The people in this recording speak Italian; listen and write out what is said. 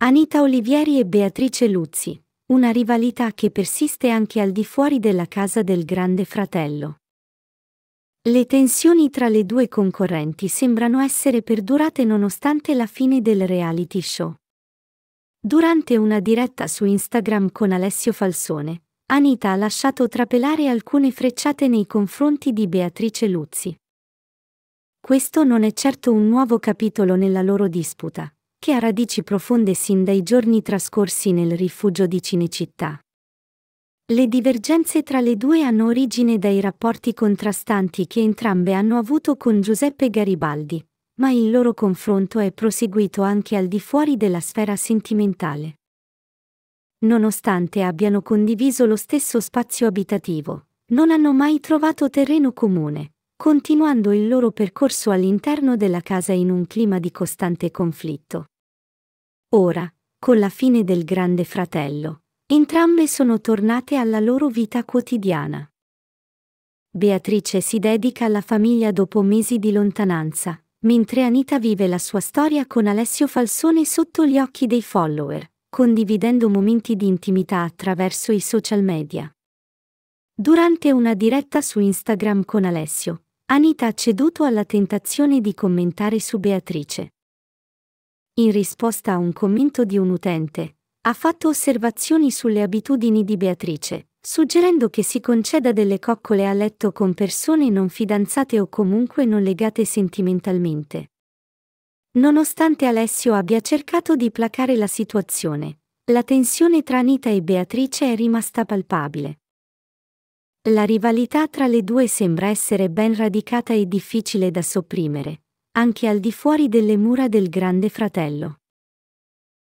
Anita Olivieri e Beatrice Luzzi, una rivalità che persiste anche al di fuori della casa del grande fratello. Le tensioni tra le due concorrenti sembrano essere perdurate nonostante la fine del reality show. Durante una diretta su Instagram con Alessio Falsone, Anita ha lasciato trapelare alcune frecciate nei confronti di Beatrice Luzzi. Questo non è certo un nuovo capitolo nella loro disputa che ha radici profonde sin dai giorni trascorsi nel rifugio di Cinecittà. Le divergenze tra le due hanno origine dai rapporti contrastanti che entrambe hanno avuto con Giuseppe Garibaldi, ma il loro confronto è proseguito anche al di fuori della sfera sentimentale. Nonostante abbiano condiviso lo stesso spazio abitativo, non hanno mai trovato terreno comune, continuando il loro percorso all'interno della casa in un clima di costante conflitto. Ora, con la fine del Grande Fratello, entrambe sono tornate alla loro vita quotidiana. Beatrice si dedica alla famiglia dopo mesi di lontananza, mentre Anita vive la sua storia con Alessio Falsone sotto gli occhi dei follower, condividendo momenti di intimità attraverso i social media. Durante una diretta su Instagram con Alessio, Anita ha ceduto alla tentazione di commentare su Beatrice. In risposta a un commento di un utente, ha fatto osservazioni sulle abitudini di Beatrice, suggerendo che si conceda delle coccole a letto con persone non fidanzate o comunque non legate sentimentalmente. Nonostante Alessio abbia cercato di placare la situazione, la tensione tra Anita e Beatrice è rimasta palpabile. La rivalità tra le due sembra essere ben radicata e difficile da sopprimere, anche al di fuori delle mura del Grande Fratello.